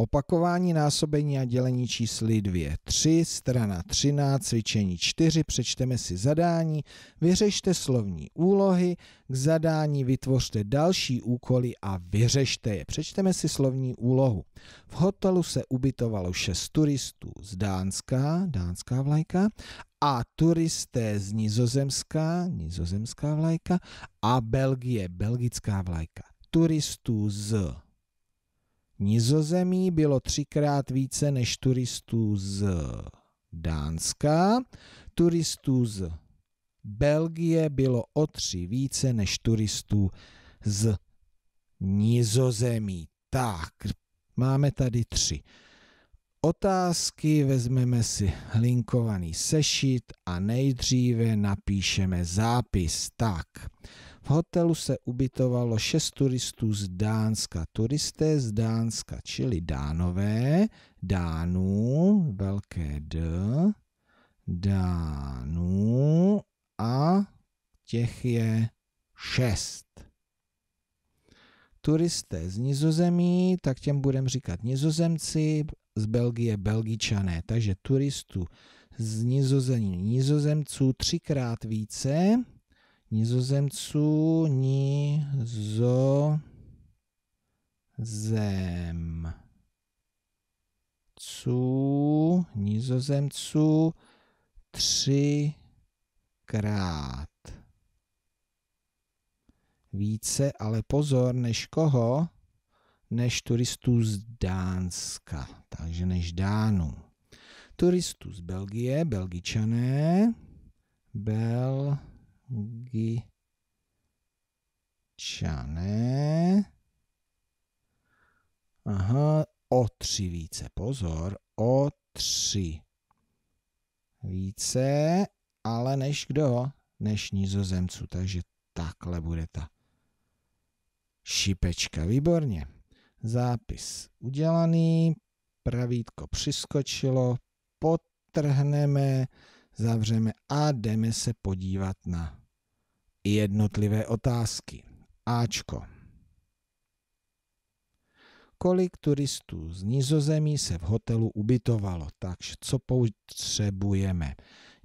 Opakování násobení a dělení čísly 2, 3, strana 13, cvičení 4, přečteme si zadání, vyřešte slovní úlohy, k zadání vytvořte další úkoly a vyřešte je. Přečteme si slovní úlohu. V hotelu se ubytovalo 6 turistů z Dánska, dánská vlajka, a turisté z nizozemská, nizozemská vlajka, a Belgie, belgická vlajka. Turistů z Nizozemí bylo třikrát více než turistů z Dánska, turistů z Belgie bylo o tři více než turistů z Nizozemí. Tak, máme tady tři otázky, vezmeme si linkovaný sešit a nejdříve napíšeme zápis. Tak, v hotelu se ubytovalo šest turistů z Dánska. Turisté z Dánska, čili Dánové, Dánů, velké D, Dánů a těch je šest. Turisté z Nizozemí, tak těm budeme říkat Nizozemci, z Belgie Belgičané, takže turistů z Nizozemí Nizozemců třikrát více, Nizozemců, nizo, zem, Cu, nizozemců, třikrát. Více, ale pozor, než koho? Než turistů z Dánska, takže než Dánů. Turistů z Belgie, Belgičané, Bel, Belgičané. Aha, o tři více, pozor, o tři více, ale než kdo? Než nizozemců, takže takhle bude ta šipečka, výborně. Zápis udělaný, pravítko přiskočilo, potrhneme, zavřeme a jdeme se podívat na jednotlivé otázky. Ačko. Kolik turistů z Nizozemí se v hotelu ubytovalo, takže co potřebujeme?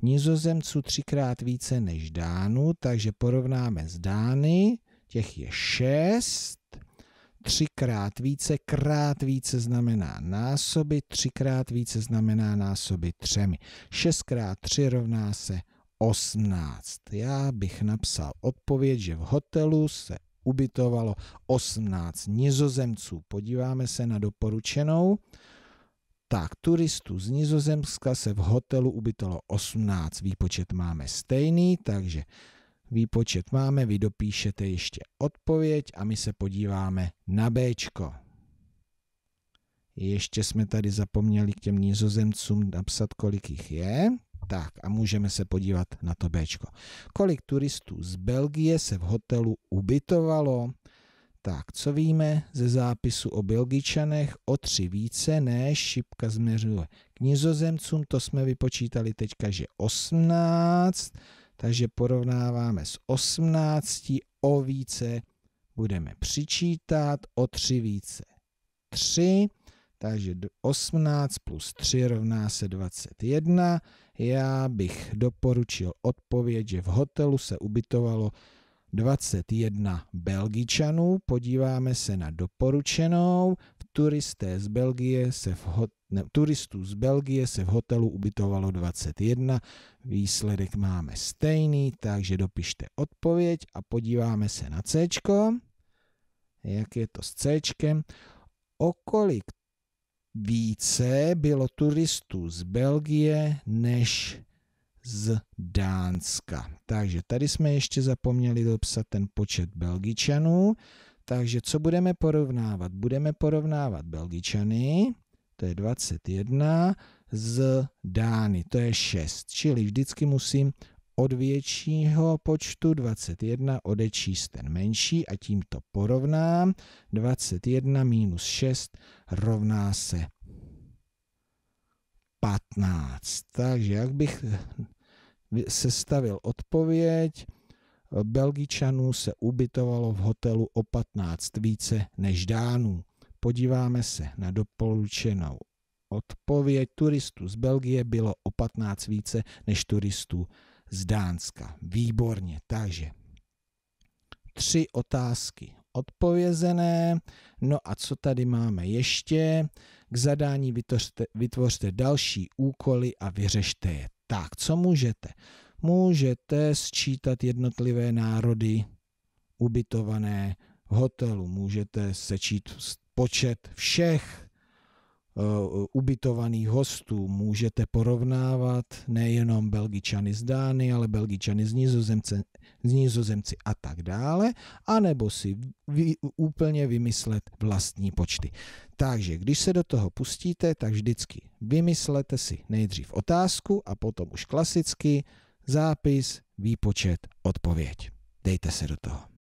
Nizozemců třikrát více než Dánů, takže porovnáme s Dány, těch je šest, třikrát více, krát více znamená násoby, třikrát více znamená násoby třemi. Šestkrát tři rovná se 18. Já bych napsal odpověď, že v hotelu se ubytovalo 18 nizozemců. Podíváme se na doporučenou. Tak, turistů z Nizozemska se v hotelu ubytalo 18. Výpočet máme stejný, takže výpočet máme, vy dopíšete ještě odpověď a my se podíváme na B. Ještě jsme tady zapomněli k těm nizozemcům napsat, kolik jich je. Tak a můžeme se podívat na to B. Kolik turistů z Belgie se v hotelu ubytovalo? Tak, co víme ze zápisu o Belgičanech? O tři více, ne, šipka změřuje k nizozemcům, to jsme vypočítali teďka, že 18, takže porovnáváme s 18, o více budeme přičítat, o tři více 3, takže 18 plus 3 rovná se 21, já bych doporučil odpověď, že v hotelu se ubytovalo 21 Belgičanů. Podíváme se na doporučenou. Turisté z Belgie se v hot, ne, turistů z Belgie se v hotelu ubytovalo 21. Výsledek máme stejný, takže dopište odpověď a podíváme se na C. Jak je to s C? O kolik více bylo turistů z Belgie než z Dánska. Takže tady jsme ještě zapomněli dopsat ten počet Belgičanů. Takže co budeme porovnávat? Budeme porovnávat Belgičany, to je 21, z Dány, to je 6. Čili vždycky musím od většího počtu 21 odečíst ten menší a tím to porovnám. 21 minus 6 rovná se 15. Takže jak bych eh, sestavil odpověď? Belgičanů se ubytovalo v hotelu o 15 více než Dánů. Podíváme se na doporučenou odpověď. Turistů z Belgie bylo o 15 více než turistů z Dánska. Výborně, takže tři otázky odpovězené. No a co tady máme ještě? K zadání vytvořte, vytvořte další úkoly a vyřešte je. Tak, co můžete? Můžete sčítat jednotlivé národy ubytované v hotelu, můžete sečít počet všech Eh, ubytovaných hostů. Můžete porovnávat nejenom Belgičany z Dány, ale Belgičany z, Nizozemce, z Nizozemci a tak dále, anebo si vy, úplně vymyslet vlastní počty. Takže když se do toho pustíte, tak vždycky vymyslete si nejdřív otázku a potom už klasicky zápis, výpočet, odpověď. Dejte se do toho.